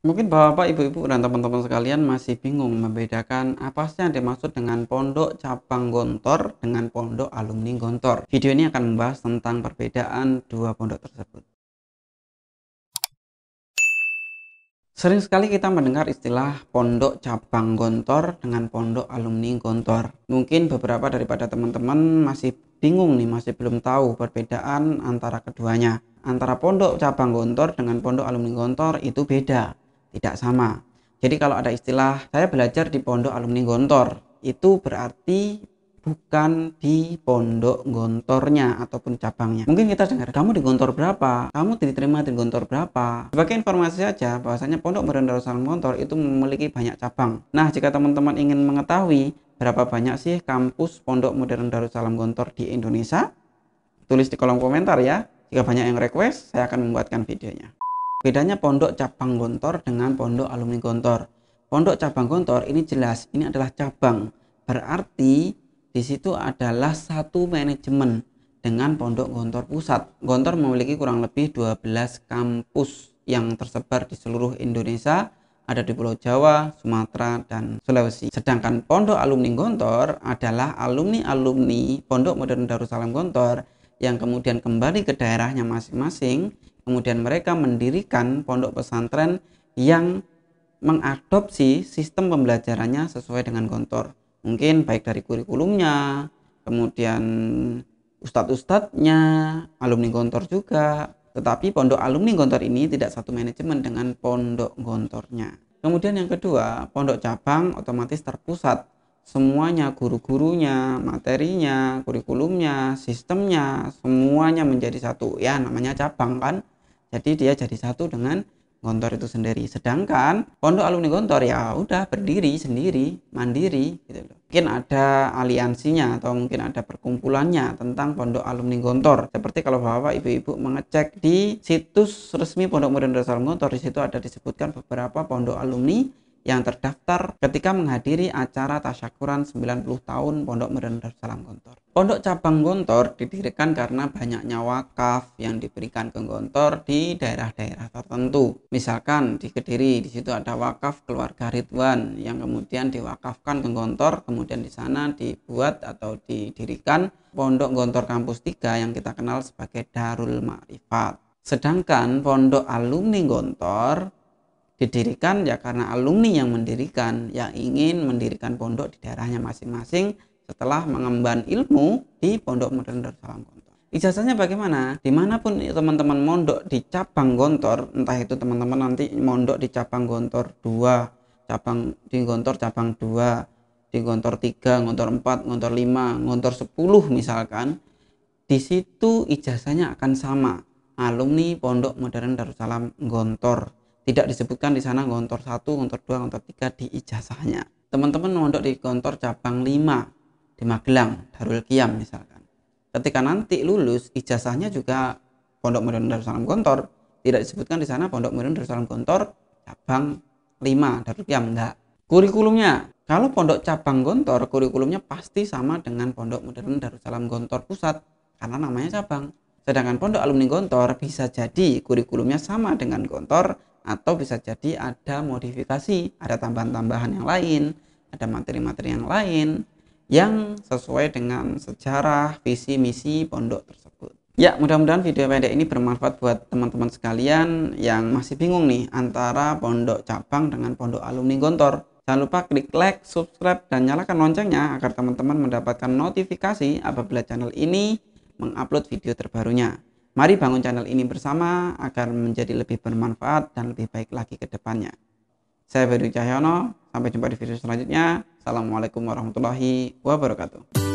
Mungkin Bapak, Ibu-ibu dan teman-teman sekalian masih bingung membedakan apa sih yang dimaksud dengan pondok cabang Gontor dengan pondok alumni Gontor. Video ini akan membahas tentang perbedaan dua pondok tersebut. Sering sekali kita mendengar istilah pondok cabang Gontor dengan pondok alumni Gontor. Mungkin beberapa daripada teman-teman masih bingung nih, masih belum tahu perbedaan antara keduanya. Antara pondok cabang Gontor dengan pondok alumni Gontor itu beda tidak sama. Jadi kalau ada istilah saya belajar di pondok alumni Gontor, itu berarti bukan di pondok gontornya ataupun cabangnya. Mungkin kita dengar, kamu di gontor berapa? Kamu diterima di gontor berapa? Sebagai informasi saja, bahwasanya pondok Modern Darussalam Gontor itu memiliki banyak cabang. Nah, jika teman-teman ingin mengetahui berapa banyak sih kampus pondok modern Darussalam Gontor di Indonesia, tulis di kolom komentar ya. Jika banyak yang request, saya akan membuatkan videonya. Bedanya pondok cabang Gontor dengan pondok alumni Gontor. Pondok cabang Gontor ini jelas, ini adalah cabang. Berarti di situ adalah satu manajemen dengan pondok Gontor pusat. Gontor memiliki kurang lebih 12 kampus yang tersebar di seluruh Indonesia ada di Pulau Jawa, Sumatera, dan Sulawesi. Sedangkan Pondok Alumni Gontor adalah alumni-alumni Pondok Modern Darussalam Gontor yang kemudian kembali ke daerahnya masing-masing, kemudian mereka mendirikan pondok pesantren yang mengadopsi sistem pembelajarannya sesuai dengan kontor. Mungkin baik dari kurikulumnya, kemudian ustadz-ustadznya, alumni gontor juga. Tetapi pondok alumni gontor ini tidak satu manajemen dengan pondok gontornya. Kemudian yang kedua, pondok cabang otomatis terpusat semuanya guru-gurunya, materinya, kurikulumnya, sistemnya, semuanya menjadi satu. Ya, namanya cabang kan. Jadi dia jadi satu dengan Gontor itu sendiri. Sedangkan pondok alumni Gontor ya udah berdiri sendiri, mandiri gitu loh. Mungkin ada aliansinya atau mungkin ada perkumpulannya tentang pondok alumni Gontor. Seperti kalau Bapak Ibu-ibu mengecek di situs resmi Pondok Modern Darussalam Gontor di situ ada disebutkan beberapa pondok alumni yang terdaftar ketika menghadiri acara tasyakuran 90 tahun Pondok Modern Salam Gontor. Pondok cabang Gontor didirikan karena banyaknya wakaf yang diberikan ke Gontor di daerah-daerah tertentu. Misalkan di Kediri, di situ ada wakaf keluarga Ridwan yang kemudian diwakafkan ke Gontor, kemudian di sana dibuat atau didirikan Pondok Gontor Kampus 3 yang kita kenal sebagai Darul Ma'rifat. Sedangkan Pondok Alumni Gontor didirikan ya karena alumni yang mendirikan yang ingin mendirikan pondok di daerahnya masing-masing setelah mengemban ilmu di Pondok Modern Darussalam Gontor. Ijazahnya bagaimana? Dimanapun teman-teman mondok di cabang Gontor, entah itu teman-teman nanti mondok di cabang Gontor 2, cabang di Gontor cabang 2, di Gontor 3, Gontor 4, Gontor 5, Gontor 10 misalkan, di situ ijazahnya akan sama, alumni Pondok Modern Darussalam Gontor tidak disebutkan di sana kontor 1, kontor 2, kontor 3 di ijazahnya. Teman-teman mondok di kontor cabang 5 di Magelang, Darul Kiam misalkan. Ketika nanti lulus, ijazahnya juga Pondok Modern Darussalam Gontor. Tidak disebutkan di sana Pondok Modern Darussalam Gontor cabang 5 Darul Kiam enggak. Kurikulumnya, kalau pondok cabang Gontor, kurikulumnya pasti sama dengan Pondok Modern Darussalam Gontor Pusat karena namanya cabang. Sedangkan Pondok Alumni Gontor bisa jadi kurikulumnya sama dengan Gontor, atau bisa jadi ada modifikasi, ada tambahan-tambahan yang lain, ada materi-materi yang lain yang sesuai dengan sejarah, visi, misi pondok tersebut. Ya, mudah-mudahan video pendek ini bermanfaat buat teman-teman sekalian yang masih bingung nih antara pondok cabang dengan pondok alumni Gontor. Jangan lupa klik like, subscribe, dan nyalakan loncengnya agar teman-teman mendapatkan notifikasi apabila channel ini mengupload video terbarunya. Mari bangun channel ini bersama agar menjadi lebih bermanfaat dan lebih baik lagi ke depannya. Saya Fedu Cahyono, sampai jumpa di video selanjutnya. Assalamualaikum warahmatullahi wabarakatuh.